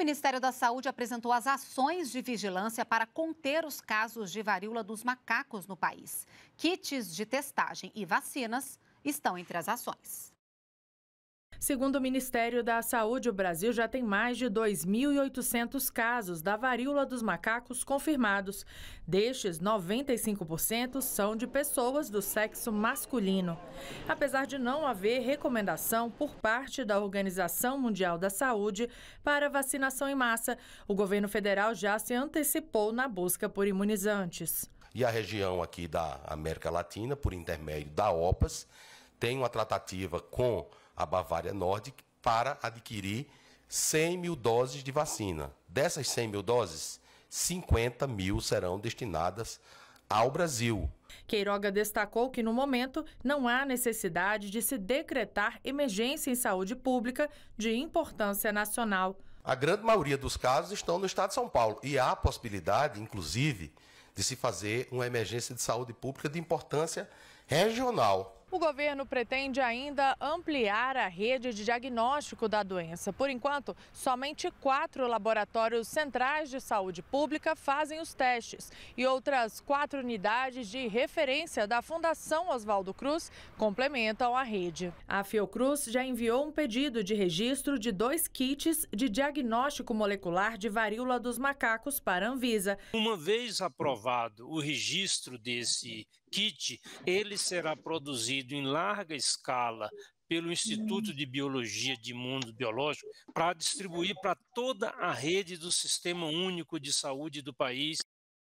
Ministério da Saúde apresentou as ações de vigilância para conter os casos de varíola dos macacos no país. Kits de testagem e vacinas estão entre as ações. Segundo o Ministério da Saúde, o Brasil já tem mais de 2.800 casos da varíola dos macacos confirmados. Destes, 95% são de pessoas do sexo masculino. Apesar de não haver recomendação por parte da Organização Mundial da Saúde para vacinação em massa, o governo federal já se antecipou na busca por imunizantes. E a região aqui da América Latina, por intermédio da OPAS, tem uma tratativa com a Bavária Norte para adquirir 100 mil doses de vacina. Dessas 100 mil doses, 50 mil serão destinadas ao Brasil. Queiroga destacou que, no momento, não há necessidade de se decretar emergência em saúde pública de importância nacional. A grande maioria dos casos estão no estado de São Paulo e há possibilidade, inclusive, de se fazer uma emergência de saúde pública de importância regional. O governo pretende ainda ampliar a rede de diagnóstico da doença. Por enquanto, somente quatro laboratórios centrais de saúde pública fazem os testes e outras quatro unidades de referência da Fundação Oswaldo Cruz complementam a rede. A Fiocruz já enviou um pedido de registro de dois kits de diagnóstico molecular de varíola dos macacos para a Anvisa. Uma vez aprovado o registro desse kit, ele será produzido em larga escala pelo Instituto de Biologia de Mundo Biológico para distribuir para toda a rede do Sistema Único de Saúde do país.